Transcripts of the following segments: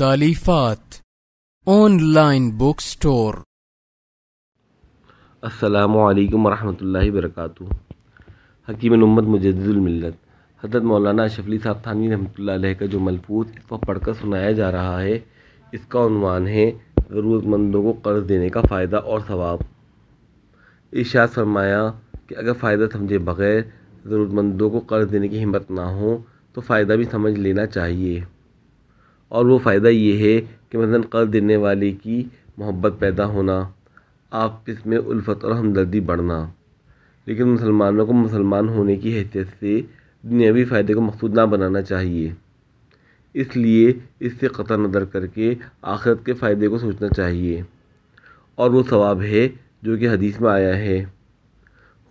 तालीफात online book store असलकम वरहि वरक हकीम उम्मत मुजदुलमिलत हजरत मौलाना शफली साहब थानी रहमत का जो मलफूज इस पढ़कर सुनाया जा रहा है इसका उनवान है ज़रूरतमंदों को कर्ज़ देने का फ़ायदा और सवाब इर्शाद फरमाया कि अगर फ़ायदा समझे बग़ैर ज़रूरतमंदों को कर्ज़ देने की हिम्मत ना हो तो फ़ायदा भी समझ लेना चाहिए और वो फ़ायदा ये है कि मसलन क़र्ज़ देने वाले की मोहब्बत पैदा होना आपस में उल्फ़त और हमदर्दी बढ़ना लेकिन मुसलमानों को मुसलमान होने की हैसियत से दुनियावी फ़ायदे को मक़सूद ना बनाना चाहिए इसलिए इससे क़तर नज़र करके आख़िरत के फ़ायदे को सोचना चाहिए और वो सवाब है जो कि हदीस में आया है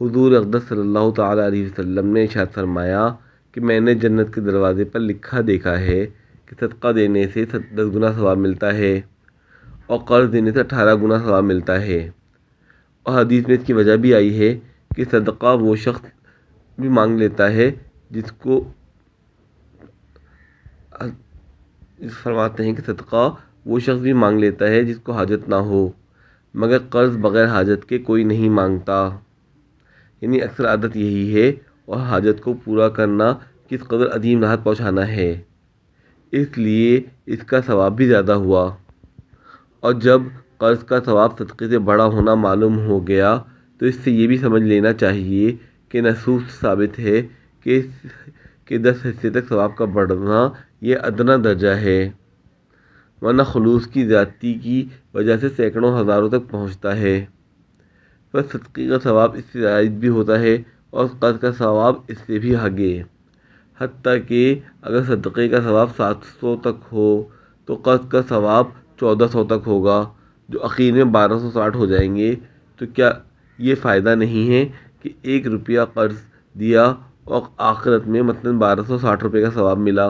हुजूर अक़दस सल्लल्लाहु अलैहि वसल्लम ने इरशाद फरमाया कि मैंने जन्नत के दरवाज़े पर लिखा देखा है कि सदका देने से दस गुना सवाब मिलता है और कर्ज़ देने से अठारह गुना सवाब मिलता है और हदीस में इसकी वजह भी आई है कि सदका वो शख्स भी मांग लेता है जिसको फरमाते हैं कि सदका वो शख्स भी मांग लेता है जिसको हाजत ना हो मगर कर्ज़ बग़ैर हाजत के कोई नहीं मांगता यानी अक्सर आदत यही है और हाजत को पूरा करना किस कदर अदीम राहत पहुँचाना है इसलिए इसका सवाब भी ज़्यादा हुआ और जब कर्ज़ का सवाब सदक़े से बड़ा होना मालूम हो गया तो इससे ये भी समझ लेना चाहिए कि नसूस साबित है कि के दस हिस्से तक सवाब का बढ़ना ये अदना दर्जा है वरना खलूस की ज़्यादती की वजह से सैकड़ों हज़ारों तक पहुँचता है पर सदक़े का सवाब इससे जायद भी होता है और कर्ज़ का सवाब इससे भी आगे हती कि अगर सदक़े का सवाब सात सौ तक हो तो क़र्ज़ का सवाब चौदह सौ तक होगा जो अखीर में बारह सौ साठ हो जाएंगे तो क्या ये फ़ायदा नहीं है कि एक रुपया क़र्ज़ दिया और आख़िरत में मतलब बारह सौ साठ रुपये का सवाब मिला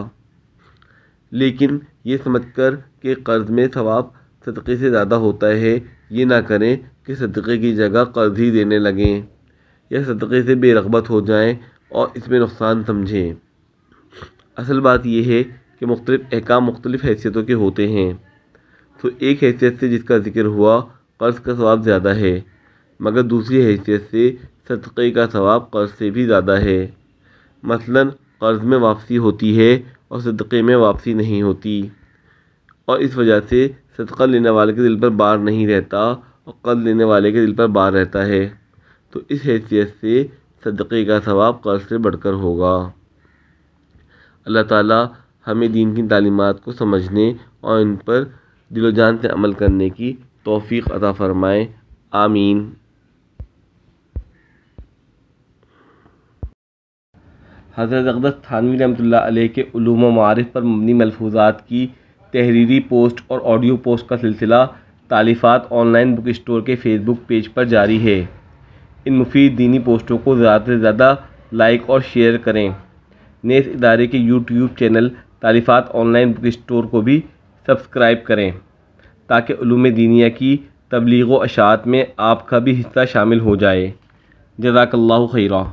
लेकिन ये समझ कर कि कर्ज़ में सवाब सदक़े से ज़्यादा होता है ये ना करें कि सदक़े की जगह कर्ज़ ही देने लगें या सदक़े से बेरगबत हो जाएं और इसमें नुकसान समझें असल बात यह है कि मुख्तलिफ़ अहकाम मुख्तलिफ़ हैसियतों के होते हैं तो एक हैसियत से जिसका ज़िक्र हुआ क़र्ज़ का सवाब ज़्यादा है मगर दूसरी हैसियत से सदक़े का सवाब क़र्ज़ से भी ज़्यादा है मसलन क़र्ज़ में वापसी होती है और सदक़े में वापसी नहीं होती और इस वजह से सदका लेने वाले के दिल पर बार नहीं रहता और कर्ज़ लेने वाले के दिल पर बार रहता है तो इस हैसियत से सदक़े का सवाब कर्ज़ से बढ़कर होगा अल्लाह ताला हमें दीन की तालीमत को समझने और इन पर दिलोजान से अमल करने की तोफ़ी अता फ़रमाए आमीन हज़रत अकदस थानवी रमतल के ूम मारफ़ पर मबनी मलफूज़ात की तहरीरी पोस्ट और ऑडियो पोस्ट का सिलसिला तालीफ़ात ऑनलाइन बुक स्टोर के फ़ेसबुक पेज पर जारी है इन मुफीद दीनी पोस्टों को ज़्यादा से ज़्यादा लाइक और शेयर करें ने इस इदारे के YouTube channel Talifaat online book store को भी सब्सक्राइब करें ताकि दीनिया की तबलीग अशात में आपका भी हिस्सा शामिल हो जाए जजाकल्ला खैरा